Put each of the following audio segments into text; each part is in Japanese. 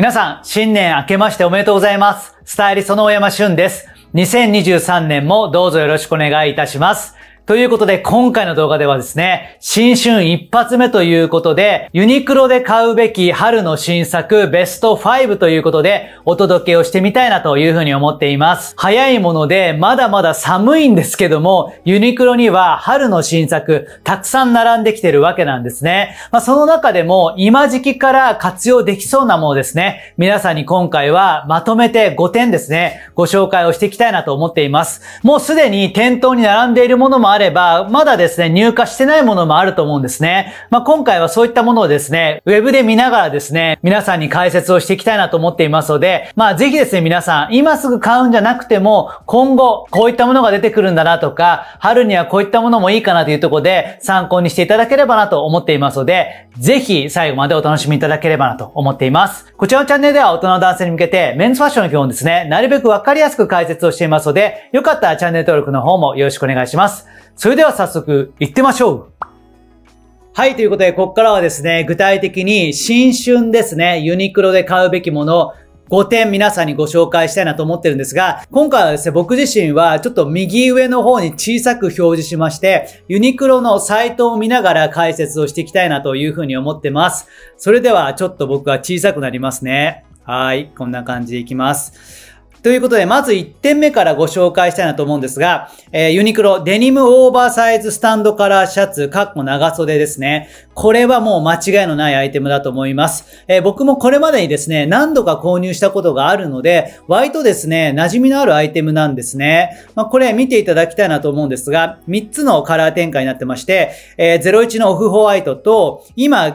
皆さん、新年明けましておめでとうございます。スタイリストの大山俊です。2023年もどうぞよろしくお願いいたします。ということで、今回の動画ではですね、新春一発目ということで、ユニクロで買うべき春の新作ベスト5ということで、お届けをしてみたいなというふうに思っています。早いもので、まだまだ寒いんですけども、ユニクロには春の新作、たくさん並んできてるわけなんですね。まあ、その中でも、今時期から活用できそうなものですね。皆さんに今回はまとめて5点ですね、ご紹介をしていきたいなと思っています。もうすでに店頭に並んでいるものもあるれば、まだですね、入荷してないものもあると思うんですね。まあ、今回はそういったものをですね、ウェブで見ながらですね、皆さんに解説をしていきたいなと思っていますので、まあ、ぜひですね、皆さん、今すぐ買うんじゃなくても、今後、こういったものが出てくるんだなとか、春にはこういったものもいいかなというところで、参考にしていただければなと思っていますので、ぜひ、最後までお楽しみいただければなと思っています。こちらのチャンネルでは、大人の男性に向けて、メンズファッションの基本ですね、なるべくわかりやすく解説をしていますので、よかったらチャンネル登録の方もよろしくお願いします。それでは早速行ってましょうはい、ということで、ここからはですね、具体的に新春ですね、ユニクロで買うべきもの、5点皆さんにご紹介したいなと思ってるんですが、今回はですね、僕自身はちょっと右上の方に小さく表示しまして、ユニクロのサイトを見ながら解説をしていきたいなというふうに思ってます。それではちょっと僕は小さくなりますね。はい、こんな感じでいきます。ということで、まず1点目からご紹介したいなと思うんですが、えー、ユニクロデニムオーバーサイズスタンドカラーシャツ、かっこ長袖ですね。これはもう間違いのないアイテムだと思います。えー、僕もこれまでにですね、何度か購入したことがあるので、割とですね、馴染みのあるアイテムなんですね。まあ、これ見ていただきたいなと思うんですが、3つのカラー展開になってまして、えー、01のオフホワイトと、今映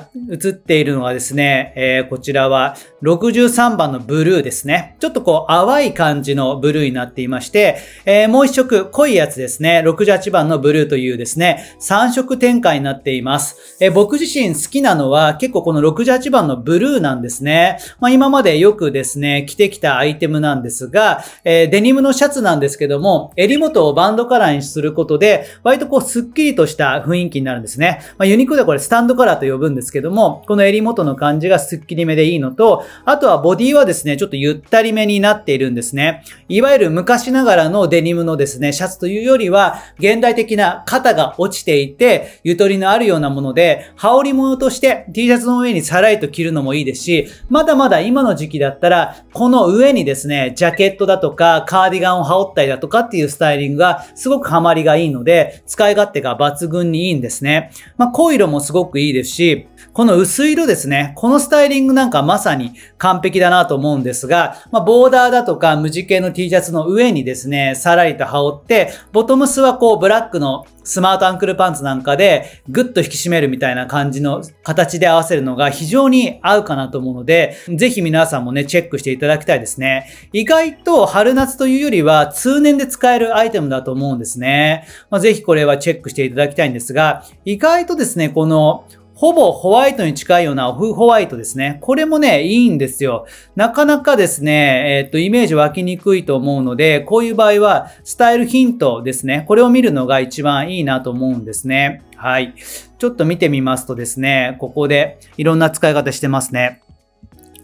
っているのはですね、えー、こちらは63番のブルーですね。ちょっとこう淡い感じのブルーになっていまして、えー、もう一色濃いやつですね、68番のブルーというですね、3色展開になっています。えー、僕僕自身好きなのは結構この68番のブルーなんですね。まあ、今までよくですね、着てきたアイテムなんですが、えー、デニムのシャツなんですけども、襟元をバンドカラーにすることで、割とこうスッキリとした雰囲気になるんですね。まあ、ユニクロでこれスタンドカラーと呼ぶんですけども、この襟元の感じがスッキリめでいいのと、あとはボディはですね、ちょっとゆったりめになっているんですね。いわゆる昔ながらのデニムのですね、シャツというよりは、現代的な肩が落ちていて、ゆとりのあるようなもので、羽織物として T シャツの上にさらりと着るのもいいですし、まだまだ今の時期だったら、この上にですね、ジャケットだとか、カーディガンを羽織ったりだとかっていうスタイリングがすごくハマりがいいので、使い勝手が抜群にいいんですね。まあ、濃い色もすごくいいですし、この薄い色ですね、このスタイリングなんかまさに完璧だなと思うんですが、まあ、ボーダーだとか無地系の T シャツの上にですね、さらりと羽織って、ボトムスはこうブラックのスマートアンクルパンツなんかでぐっと引き締めるみたいな感じの形で合わせるのが非常に合うかなと思うので、ぜひ皆さんもね、チェックしていただきたいですね。意外と春夏というよりは通年で使えるアイテムだと思うんですね。まあ、ぜひこれはチェックしていただきたいんですが、意外とですね、このほぼホワイトに近いようなオフホワイトですね。これもね、いいんですよ。なかなかですね、えっ、と、イメージ湧きにくいと思うので、こういう場合は、スタイルヒントですね。これを見るのが一番いいなと思うんですね。はい。ちょっと見てみますとですね、ここでいろんな使い方してますね。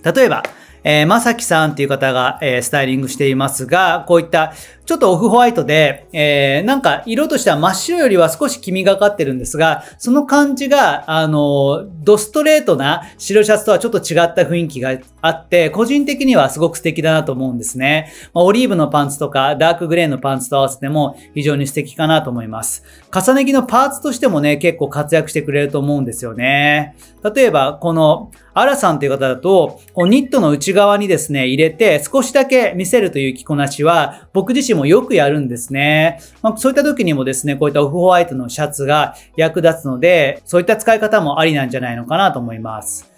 例えば、えー、まさきさんっていう方が、えー、スタイリングしていますが、こういったちょっとオフホワイトで、えー、なんか色としては真っ白よりは少し黄みがかってるんですが、その感じが、あの、ドストレートな白シャツとはちょっと違った雰囲気があって、個人的にはすごく素敵だなと思うんですね。まオリーブのパンツとか、ダークグレーのパンツと合わせても非常に素敵かなと思います。重ね着のパーツとしてもね、結構活躍してくれると思うんですよね。例えば、この、アラさんという方だと、ニットの内側にですね、入れて少しだけ見せるという着こなしは、僕自身ももよくやるんですね。まあ、そういった時にもですね、こういったオフホワイトのシャツが役立つので、そういった使い方もありなんじゃないのかなと思います。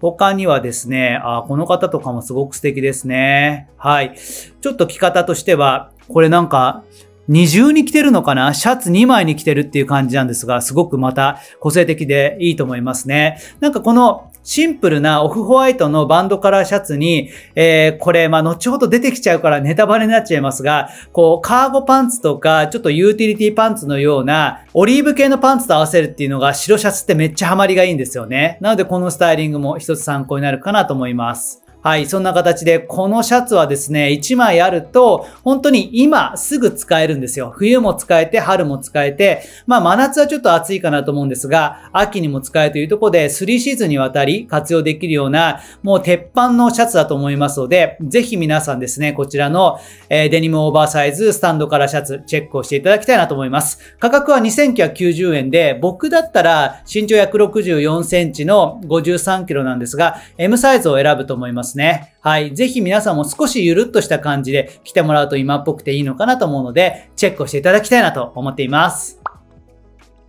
他にはですね、あこの方とかもすごく素敵ですね。はい。ちょっと着方としては、これなんか、二重に着てるのかなシャツ2枚に着てるっていう感じなんですが、すごくまた個性的でいいと思いますね。なんかこのシンプルなオフホワイトのバンドカラーシャツに、えー、これ、まあ、後ほど出てきちゃうからネタバレになっちゃいますが、こう、カーゴパンツとか、ちょっとユーティリティパンツのような、オリーブ系のパンツと合わせるっていうのが、白シャツってめっちゃハマりがいいんですよね。なので、このスタイリングも一つ参考になるかなと思います。はい、そんな形で、このシャツはですね、1枚あると、本当に今すぐ使えるんですよ。冬も使えて、春も使えて、まあ真夏はちょっと暑いかなと思うんですが、秋にも使えというところで、3シーズンにわたり活用できるような、もう鉄板のシャツだと思いますので、ぜひ皆さんですね、こちらの、えー、デニムオーバーサイズスタンドからシャツ、チェックをしていただきたいなと思います。価格は2990円で、僕だったら身長164センチの53キロなんですが、M サイズを選ぶと思います。ますね。はい。ぜひ皆さんも少しゆるっとした感じで来てもらうと今っぽくていいのかなと思うので、チェックをしていただきたいなと思っています。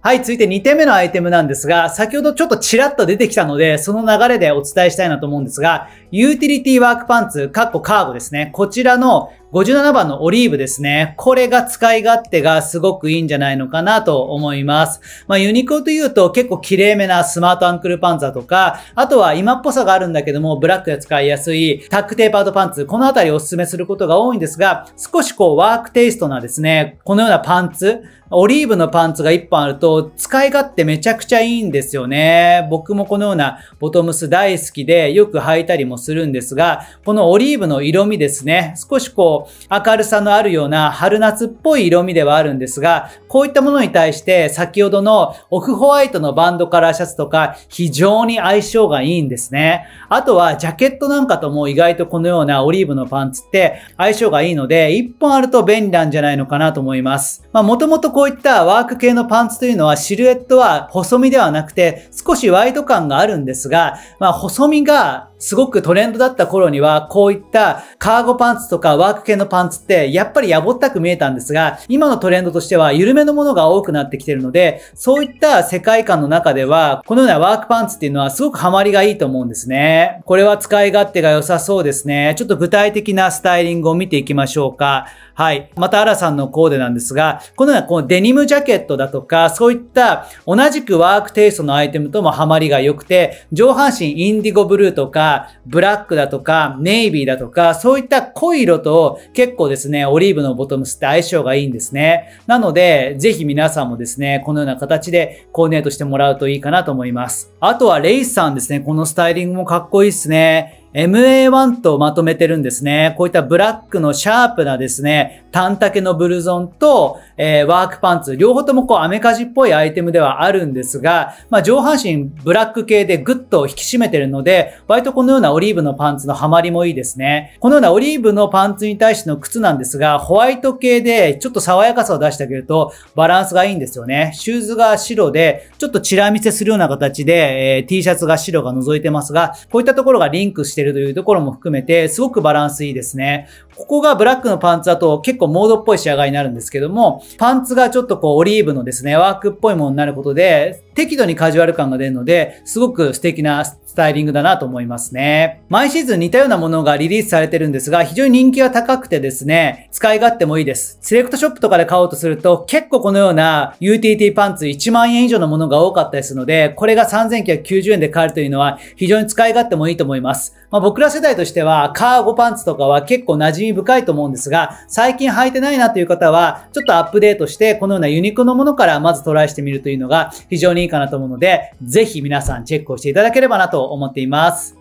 はい、続いて2点目のアイテムなんですが、先ほどちょっとちらっと出てきたので、その流れでお伝えしたいなと思うんですが、ユーティリティワークパンツ、カッコカーゴですね。こちらの57番のオリーブですね。これが使い勝手がすごくいいんじゃないのかなと思います。まあ、ユニクロというと結構綺麗めなスマートアンクルパンツだとか、あとは今っぽさがあるんだけども、ブラックで使いやすいタックテーパードパンツ、このあたりおすすめすることが多いんですが、少しこうワークテイストなですね、このようなパンツ、オリーブのパンツが1本あると使い勝手めちゃくちゃいいんですよね。僕もこのようなボトムス大好きでよく履いたりもするんですが、このオリーブの色味ですね、少しこうと明るさのあるような春夏っぽい色味ではあるんですが、こういったものに対して先ほどのオフホワイトのバンドカラーシャツとか非常に相性がいいんですね。あとはジャケットなんかとも意外とこのようなオリーブのパンツって相性がいいので、1本あると便利なんじゃないのかなと思います。まあもともとこういったワーク系のパンツというのはシルエットは細身ではなくて少しワイド感があるんですが、まあ細身がすごくトレンドだった頃には、こういったカーゴパンツとかワーク系のパンツって、やっぱりやぼったく見えたんですが、今のトレンドとしては緩めのものが多くなってきてるので、そういった世界観の中では、このようなワークパンツっていうのはすごくハマりがいいと思うんですね。これは使い勝手が良さそうですね。ちょっと具体的なスタイリングを見ていきましょうか。はい。また、アラさんのコーデなんですが、このようなこうデニムジャケットだとか、そういった同じくワークテイストのアイテムともハマりが良くて、上半身インディゴブルーとか、ブラックだとか、ネイビーだとか、そういった濃い色と結構ですね、オリーブのボトムスって相性がいいんですね。なので、ぜひ皆さんもですね、このような形でコーディネートしてもらうといいかなと思います。あとはレイスさんですね、このスタイリングもかっこいいですね。MA1 とまとめてるんですね。こういったブラックのシャープなですね、短丈のブルゾンと、えー、ワークパンツ、両方ともこうアメカジっぽいアイテムではあるんですが、まあ、上半身ブラック系でグッと引き締めてるので、割とこのようなオリーブのパンツのハマりもいいですね。このようなオリーブのパンツに対しての靴なんですが、ホワイト系でちょっと爽やかさを出してあげるとバランスがいいんですよね。シューズが白で、ちょっとチラ見せするような形で、えー、T シャツが白が覗いてますが、こういったところがリンクしてるというところも含めて、すごくバランスいいですね。ここがブラックのパンツだと結構モードっぽい仕上がりになるんですけども、パンツがちょっとこうオリーブのですね、ワークっぽいものになることで、適度にカジュアル感が出るので、すごく素敵なスタイリングだなと思いますね。毎シーズン似たようなものがリリースされてるんですが、非常に人気が高くてですね、使い勝手もいいです。セレクトショップとかで買おうとすると、結構このような UTT パンツ1万円以上のものが多かったりするので、これが3990円で買えるというのは、非常に使い勝手もいいと思います。まあ、僕ら世代としては、カーゴパンツとかは結構馴染み深いと思うんですが、最近履いてないなという方は、ちょっとアップデートして、このようなユニクロのものからまずトライしてみるというのが非常にいいかなと思うので、ぜひ皆さんチェックをしていただければなとと思っています。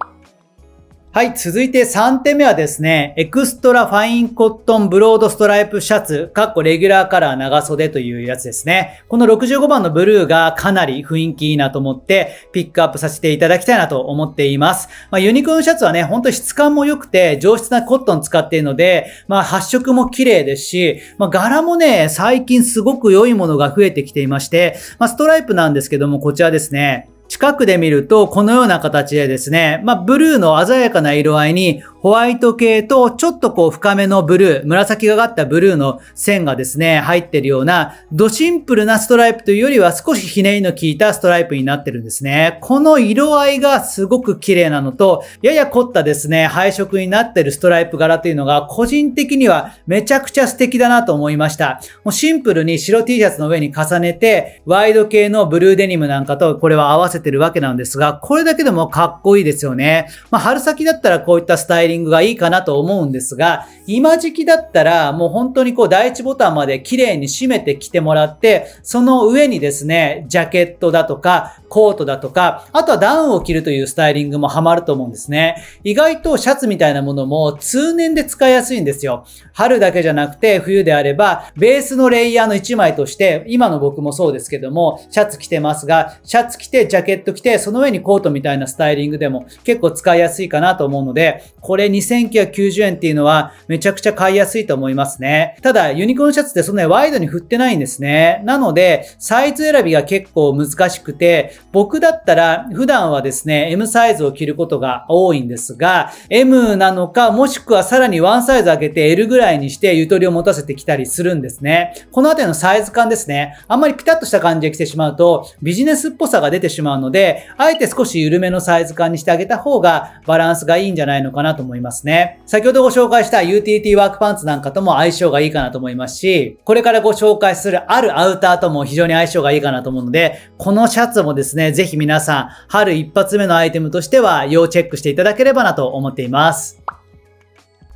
はい、続いて3点目はですね、エクストラファインコットンブロードストライプシャツ、かっこレギュラーカラー長袖というやつですね。この65番のブルーがかなり雰囲気いいなと思って、ピックアップさせていただきたいなと思っています。まあ、ユニクロのシャツはね、ほんと質感も良くて、上質なコットン使っているので、まあ発色も綺麗ですし、まあ柄もね、最近すごく良いものが増えてきていまして、まあストライプなんですけども、こちらですね、近くで見るとこのような形でですね、まあ、ブルーの鮮やかな色合いにホワイト系とちょっとこう深めのブルー、紫がかったブルーの線がですね、入ってるような、ドシンプルなストライプというよりは少しひねりの効いたストライプになってるんですね。この色合いがすごく綺麗なのと、やや凝ったですね、配色になってるストライプ柄というのが、個人的にはめちゃくちゃ素敵だなと思いました。もうシンプルに白 T シャツの上に重ねて、ワイド系のブルーデニムなんかとこれは合わせてるわけなんですが、これだけでもかっこいいですよね。まあ、春先だったらこういったスタイリングイングがいいかなと思うんですが、今時期だったらもう本当にこう第一ボタンまで綺麗に締めてきてもらって、その上にですね、ジャケットだとか、コートだとか、あとはダウンを着るというスタイリングもハマると思うんですね。意外とシャツみたいなものも通年で使いやすいんですよ。春だけじゃなくて冬であれば、ベースのレイヤーの1枚として、今の僕もそうですけども、シャツ着てますが、シャツ着て、ジャケット着て、その上にコートみたいなスタイリングでも結構使いやすいかなと思うので、これれ2990円っていうのはめちゃくちゃ買いやすいと思いますね。ただ、ユニコーンシャツってそんなにワイドに振ってないんですね。なので、サイズ選びが結構難しくて、僕だったら普段はですね、M サイズを着ることが多いんですが、M なのか、もしくはさらにワンサイズ上げて L ぐらいにしてゆとりを持たせてきたりするんですね。この辺りのサイズ感ですね。あんまりピタッとした感じで着てしまうと、ビジネスっぽさが出てしまうので、あえて少し緩めのサイズ感にしてあげた方がバランスがいいんじゃないのかなと思いますね。先ほどご紹介した UTT ワークパンツなんかとも相性がいいかなと思いますし、これからご紹介するあるアウターとも非常に相性がいいかなと思うので、このシャツもですね、ぜひ皆さん、春一発目のアイテムとしては要チェックしていただければなと思っています。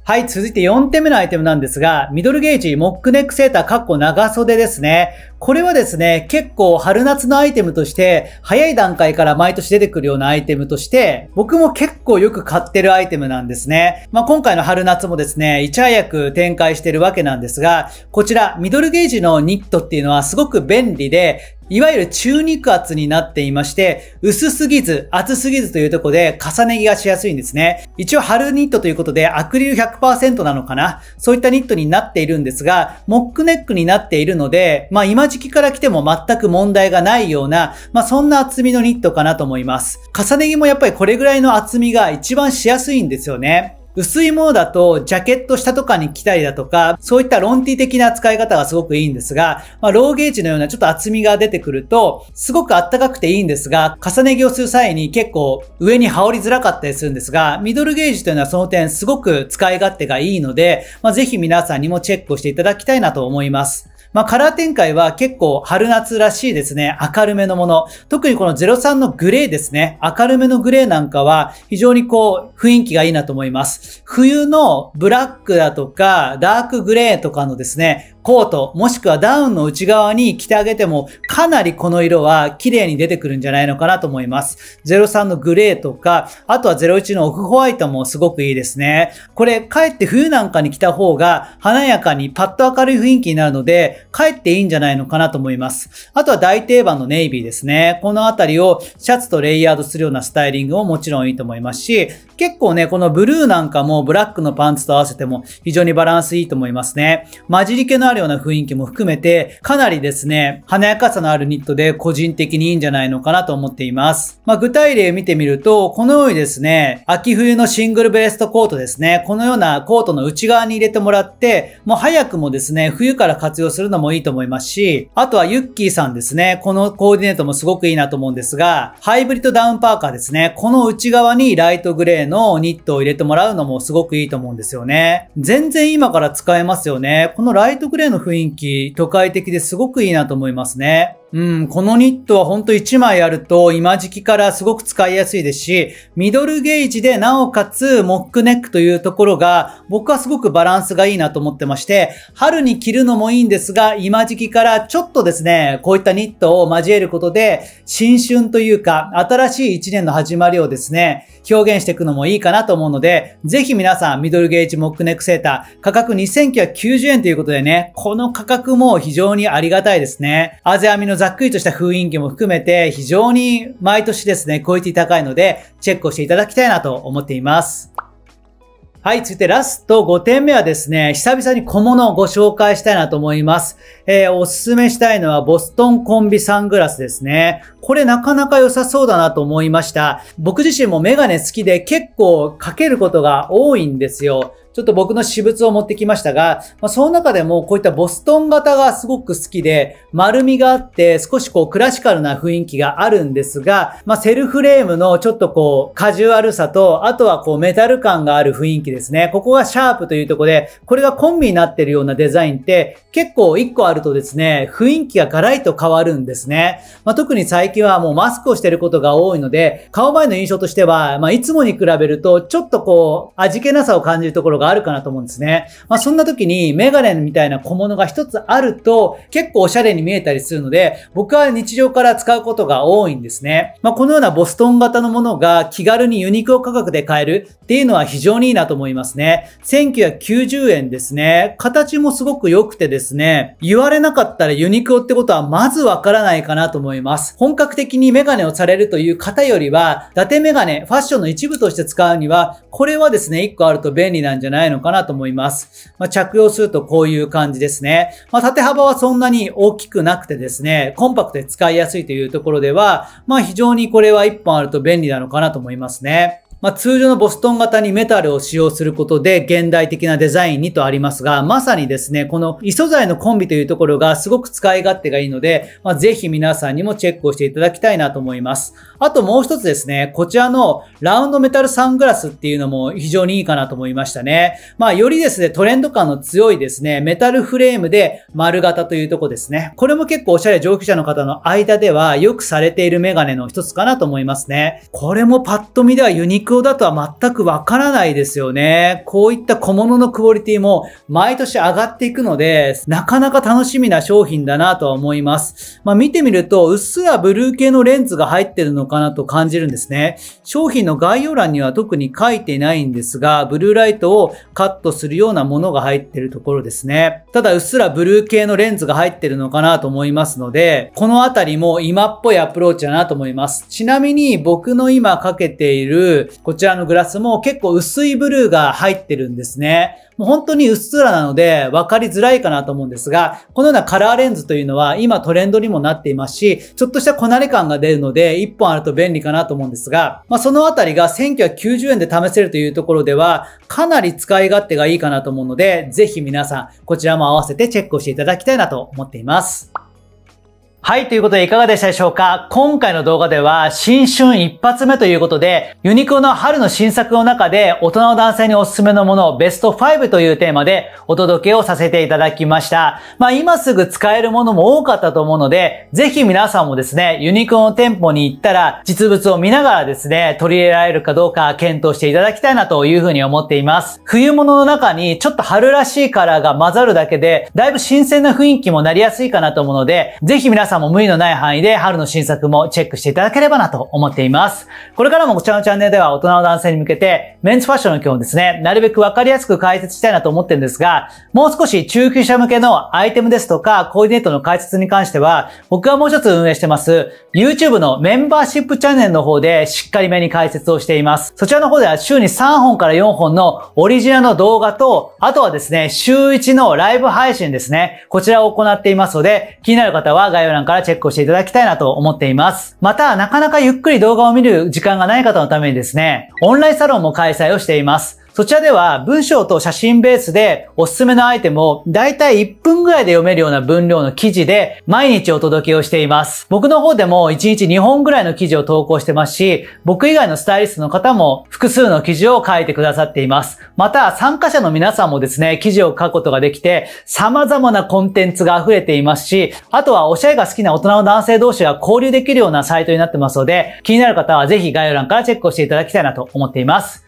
はい、続いて4点目のアイテムなんですが、ミドルゲージ、モックネックセーター、かっこ長袖ですね。これはですね、結構春夏のアイテムとして、早い段階から毎年出てくるようなアイテムとして、僕も結構よく買ってるアイテムなんですね。まあ、今回の春夏もですね、いち早く展開してるわけなんですが、こちら、ミドルゲージのニットっていうのはすごく便利で、いわゆる中肉厚になっていまして、薄すぎず、厚すぎずというとこで重ね着がしやすいんですね。一応春ニットということでアクリル100%なのかなそういったニットになっているんですが、モックネックになっているので、まあ今端から着ても全く問題がないような、まあ、そんな厚みのニットかなと思います。重ね着もやっぱりこれぐらいの厚みが一番しやすいんですよね。薄いものだと、ジャケット下とかに着たりだとか、そういったロンティ的な使い方がすごくいいんですが、まあ、ローゲージのようなちょっと厚みが出てくると、すごくあったかくていいんですが、重ね着をする際に結構上に羽織りづらかったりするんですが、ミドルゲージというのはその点すごく使い勝手がいいので、まあ、ぜひ皆さんにもチェックをしていただきたいなと思います。まあ、カラー展開は結構春夏らしいですね。明るめのもの。特にこの03のグレーですね。明るめのグレーなんかは非常にこう雰囲気がいいなと思います。冬のブラックだとかダークグレーとかのですね、コート、もしくはダウンの内側に着てあげても、かなりこの色は綺麗に出てくるんじゃないのかなと思います。03のグレーとか、あとは01のオフホワイトもすごくいいですね。これ、かえって冬なんかに着た方が、華やかにパッと明るい雰囲気になるので、かえっていいんじゃないのかなと思います。あとは大定番のネイビーですね。このあたりをシャツとレイヤードするようなスタイリングももちろんいいと思いますし、結構ね、このブルーなんかもブラックのパンツと合わせても非常にバランスいいと思いますね。混じり気のあるるような雰囲気も含めて、かなりですね、華やかさのあるニットで個人的にいいんじゃないのかなと思っています。まあ、具体例見てみると、このようにですね、秋冬のシングルベーストコートですね、このようなコートの内側に入れてもらって、もう早くもですね、冬から活用するのもいいと思いますし、あとはユッキーさんですね、このコーディネートもすごくいいなと思うんですが、ハイブリッドダウンパーカーですね、この内側にライトグレーのニットを入れてもらうのもすごくいいと思うんですよね。全然今から使えますよね。このライトグレーの雰囲気、都会的ですごくいいなと思いますね。うん、このニットはほんと1枚あると今時期からすごく使いやすいですし、ミドルゲージでなおかつモックネックというところが僕はすごくバランスがいいなと思ってまして、春に着るのもいいんですが、今時期からちょっとですね、こういったニットを交えることで、新春というか新しい1年の始まりをですね、表現していくのもいいかなと思うので、ぜひ皆さんミドルゲージモックネックセーター、価格2990円ということでね、この価格も非常にありがたいですね。アゼアミのざっくりとした雰囲気も含めて、非常に毎年ですね、クオリティ高いので、チェックをしていただきたいなと思っています。はい、続いてラスト5点目はですね、久々に小物をご紹介したいなと思います。えー、おすすめしたいのはボストンコンビサングラスですね。これなかなか良さそうだなと思いました。僕自身もメガネ好きで結構かけることが多いんですよ。ちょっと僕の私物を持ってきましたが、まあ、その中でもこういったボストン型がすごく好きで、丸みがあって、少しこうクラシカルな雰囲気があるんですが、まあ、セルフレームのちょっとこうカジュアルさと、あとはこうメタル感がある雰囲気ですね。ここがシャープというとこで、これがコンビになってるようなデザインって結構1個あるとですね、雰囲気がガラリと変わるんですね。まあ、特に最近はもうマスクをしてることが多いので、顔前の印象としては、まいつもに比べるとちょっとこう味気なさを感じるところがあるかなと思うんですね。まあ、そんな時にメガネみたいな小物が一つあると結構おしゃれに見えたりするので、僕は日常から使うことが多いんですね。まあ、このようなボストン型のものが気軽にユニクロ価格で買えるっていうのは非常にいいなと思いますね。1990円ですね。形もすごく良くてですね、言われなかったらユニクロってことはまずわからないかなと思います。本格的にメガネをされるという方よりは、伊達メガネ、ファッションの一部として使うには、これはですね、1個あると便利なんじゃないないのかなと思います。まあ、着用するとこういう感じですね。まあ、縦幅はそんなに大きくなくてですね、コンパクトで使いやすいというところでは、まあ、非常にこれは1本あると便利なのかなと思いますね。まあ、通常のボストン型にメタルを使用することで現代的なデザインにとありますが、まさにですね、この異素材のコンビというところがすごく使い勝手がいいので、まあ、ぜひ皆さんにもチェックをしていただきたいなと思います。あともう一つですね、こちらのラウンドメタルサングラスっていうのも非常にいいかなと思いましたね。まあ、よりですね、トレンド感の強いですね、メタルフレームで丸型というとこですね。これも結構おしゃれ上級者の方の間ではよくされているメガネの一つかなと思いますね。これもパッと見ではユニーク肉をだとは全くわからないですよね。こういった小物のクオリティも毎年上がっていくので、なかなか楽しみな商品だなとは思います。まあ、見てみると、うっすらブルー系のレンズが入ってるのかなと感じるんですね。商品の概要欄には特に書いてないんですが、ブルーライトをカットするようなものが入ってるところですね。ただ、うっすらブルー系のレンズが入ってるのかなと思いますので、このあたりも今っぽいアプローチだなと思います。ちなみに僕の今かけているこちらのグラスも結構薄いブルーが入ってるんですね。もう本当にうっすらなので分かりづらいかなと思うんですが、このようなカラーレンズというのは今トレンドにもなっていますし、ちょっとしたこなれ感が出るので1本あると便利かなと思うんですが、まあ、そのあたりが1990円で試せるというところではかなり使い勝手がいいかなと思うので、ぜひ皆さんこちらも合わせてチェックをしていただきたいなと思っています。はい、ということでいかがでしたでしょうか今回の動画では新春一発目ということで、ユニクロの春の新作の中で大人の男性におすすめのものをベスト5というテーマでお届けをさせていただきました。まあ今すぐ使えるものも多かったと思うので、ぜひ皆さんもですね、ユニクロの店舗に行ったら実物を見ながらですね、取り入れられるかどうか検討していただきたいなというふうに思っています。冬物の中にちょっと春らしいカラーが混ざるだけで、だいぶ新鮮な雰囲気もなりやすいかなと思うので、ぜひ皆さんさんも無理のない範囲で春の新作もチェックしていただければなと思っています。これからもこちらのチャンネルでは大人の男性に向けてメンズファッションの基本ですね、なるべくわかりやすく解説したいなと思ってるんですが、もう少し中級者向けのアイテムですとか、コーディネートの解説に関しては、僕はもう一つ運営してます、YouTube のメンバーシップチャンネルの方でしっかりめに解説をしています。そちらの方では週に3本から4本のオリジナルの動画と、あとはですね、週1のライブ配信ですね、こちらを行っていますので、気になる方は概要欄からチェックをしていただきたいなと思っています。また、なかなかゆっくり動画を見る時間がない方のためにですね、オンラインサロンも開開催をしています。そちらでは文章と写真ベースでおすすめのアイテムをだいたい1分ぐらいで読めるような分量の記事で毎日お届けをしています。僕の方でも1日2本ぐらいの記事を投稿してますし、僕以外のスタイリストの方も複数の記事を書いてくださっています。また参加者の皆さんもですね、記事を書くことができて様々なコンテンツが溢れていますし、あとはおしゃれが好きな大人の男性同士が交流できるようなサイトになってますので、気になる方はぜひ概要欄からチェックをしていただきたいなと思っています。